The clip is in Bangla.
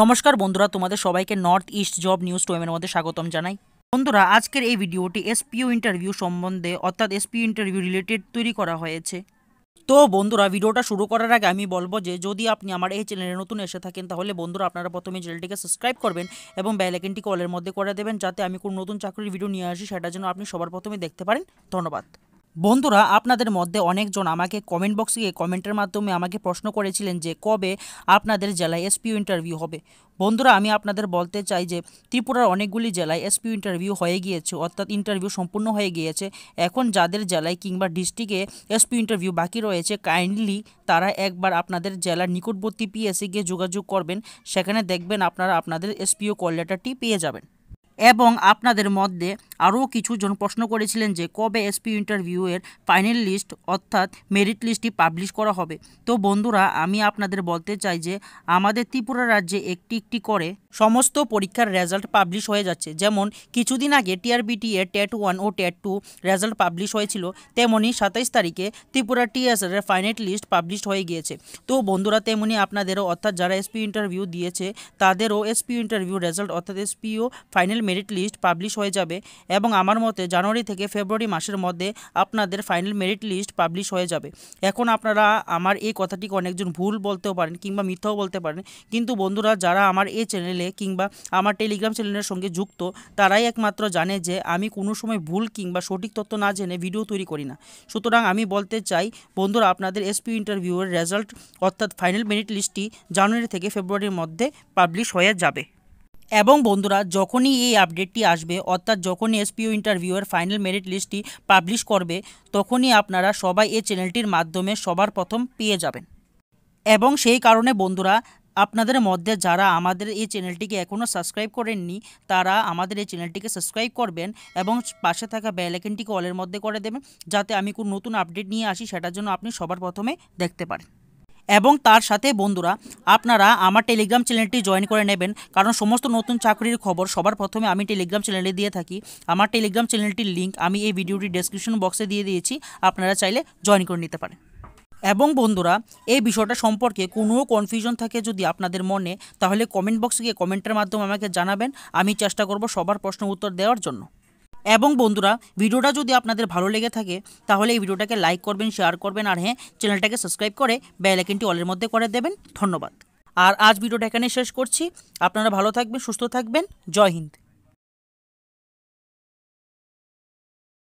নমস্কার বন্ধুরা তোমাদের সবাইকে নর্থ ইস্ট জব নিউজ টোয়েমের মধ্যে স্বাগতম জানাই বন্ধুরা আজকের এই ভিডিওটি এসপিও ইন্টারভিউ সম্বন্ধে অর্থাৎ এসপিও ইন্টারভিউ রিলেটেড তৈরি করা হয়েছে তো বন্ধুরা ভিডিওটা শুরু করার আগে আমি বলবো যে যদি আপনি আমার এই চ্যানেলে নতুন এসে থাকেন তাহলে বন্ধুরা আপনারা প্রথমে চ্যানেলটিকে সাবস্ক্রাইব করবেন এবং বেলাইকেনটি কলের মধ্যে করে দেবেন যাতে আমি কোনো নতুন চাকরির ভিডিও নিয়ে আসি সেটা যেন আপনি সবার প্রথমে দেখতে পারেন ধন্যবাদ বন্ধুরা আপনাদের মধ্যে অনেকজন আমাকে কমেন্ট বক্সে গিয়ে কমেন্টের মাধ্যমে আমাকে প্রশ্ন করেছিলেন যে কবে আপনাদের জেলায় এসপিও ইন্টারভিউ হবে বন্ধুরা আমি আপনাদের বলতে চাই যে ত্রিপুরার অনেকগুলি জেলায় এসপিও ইন্টারভিউ হয়ে গিয়েছে অর্থাৎ ইন্টারভিউ সম্পূর্ণ হয়ে গিয়েছে এখন যাদের জেলায় কিংবা ডিস্ট্রিক্টে এসপিও ইন্টারভিউ বাকি রয়েছে কাইন্ডলি তারা একবার আপনাদের জেলার নিকটবর্তী পিএসসি গিয়ে যোগাযোগ করবেন সেখানে দেখবেন আপনারা আপনাদের এসপিও কল লেটারটি পেয়ে যাবেন এবং আপনাদের মধ্যে আরও কিছুজন প্রশ্ন করেছিলেন যে কবে এসপি ইন্টারভিউয়ের ফাইনাল লিস্ট অর্থাৎ মেরিট লিস্টটি পাবলিশ করা হবে তো বন্ধুরা আমি আপনাদের বলতে চাই যে আমাদের ত্রিপুরা রাজ্যে একটি একটি করে সমস্ত পরীক্ষার রেজাল্ট পাবলিশ হয়ে যাচ্ছে যেমন কিছুদিন আগে টিআরবিটি এর টেট ওয়ান ও টেট টু রেজাল্ট পাবলিশ হয়েছিল তেমনি সাতাইশ তারিখে ত্রিপুরা টিএসএর ফাইনাল লিস্ট পাবলিশ হয়ে গিয়েছে তো বন্ধুরা তেমনি আপনাদেরও অর্থাৎ যারা এসপি ইন্টারভিউ দিয়েছে তাদেরও এসপি ইন্টারভিউ রেজাল্ট অর্থাৎ এসপিও ফাইনাল মেরিট লিস্ট পাবলিশ হয়ে যাবে এবং আমার মতে জানুয়ারি থেকে ফেব্রুয়ারি মাসের মধ্যে আপনাদের ফাইনাল মেরিট লিস্ট পাবলিশ হয়ে যাবে এখন আপনারা আমার এই কথাটিকে অনেকজন ভুল বলতেও পারেন কিংবা মিথ্যাও বলতে পারেন কিন্তু বন্ধুরা যারা আমার এই চ্যানেলে কিংবা আমার টেলিগ্রাম চ্যানেলের সঙ্গে যুক্ত তারাই একমাত্র জানে যে আমি কোনো সময় ভুল কিংবা সঠিক তথ্য না জেনে ভিডিও তৈরি করি না সুতরাং আমি বলতে চাই বন্ধুরা আপনাদের এসপি ইন্টারভিউয়ের রেজাল্ট অর্থাৎ ফাইনাল মেরিট লিস্টটি জানুয়ারি থেকে ফেব্রুয়ারির মধ্যে পাবলিশ হয়ে যাবে এবং বন্ধুরা যখনই এই আপডেটটি আসবে অর্থাৎ যখনই এসপিও ইন্টারভিউয়ের ফাইনাল মেরিট লিস্টটি পাবলিশ করবে তখনই আপনারা সবাই এই চ্যানেলটির মাধ্যমে সবার প্রথম পেয়ে যাবেন এবং সেই কারণে বন্ধুরা আপনাদের মধ্যে যারা আমাদের এই চ্যানেলটিকে এখনও সাবস্ক্রাইব করেননি তারা আমাদের এই চ্যানেলটিকে সাবস্ক্রাইব করবেন এবং পাশে থাকা বেলাইকনটিকে অলের মধ্যে করে দেবেন যাতে আমি কোনো নতুন আপডেট নিয়ে আসি সেটার জন্য আপনি সবার প্রথমে দেখতে পারেন এবং তার সাথে বন্ধুরা আপনারা আমার টেলিগ্রাম চ্যানেলটি জয়েন করে নেবেন কারণ সমস্ত নতুন চাকরির খবর সবার প্রথমে আমি টেলিগ্রাম চ্যানেলে দিয়ে থাকি আমার টেলিগ্রাম চ্যানেলটির লিঙ্ক আমি এই ভিডিওটি ডেসক্রিপশন বক্সে দিয়ে দিয়েছি আপনারা চাইলে জয়েন করে নিতে পারেন এবং বন্ধুরা এই বিষয়টা সম্পর্কে কোনো কনফিউশন থাকে যদি আপনাদের মনে তাহলে কমেন্ট বক্সে গিয়ে কমেন্টের মাধ্যমে আমাকে জানাবেন আমি চেষ্টা করব সবার প্রশ্ন উত্তর দেওয়ার জন্য এবং বন্ধুরা ভিডিওটা যদি আপনাদের ভালো লেগে থাকে তাহলে এই ভিডিওটাকে লাইক করবেন শেয়ার করবেন আর হ্যাঁ চ্যানেলটাকে সাবস্ক্রাইব করে বেলাইকনটি অলের মধ্যে করে দেবেন ধন্যবাদ আর আজ ভিডিওটা এখানে শেষ করছি আপনারা ভালো থাকবেন সুস্থ থাকবেন জয় হিন্দ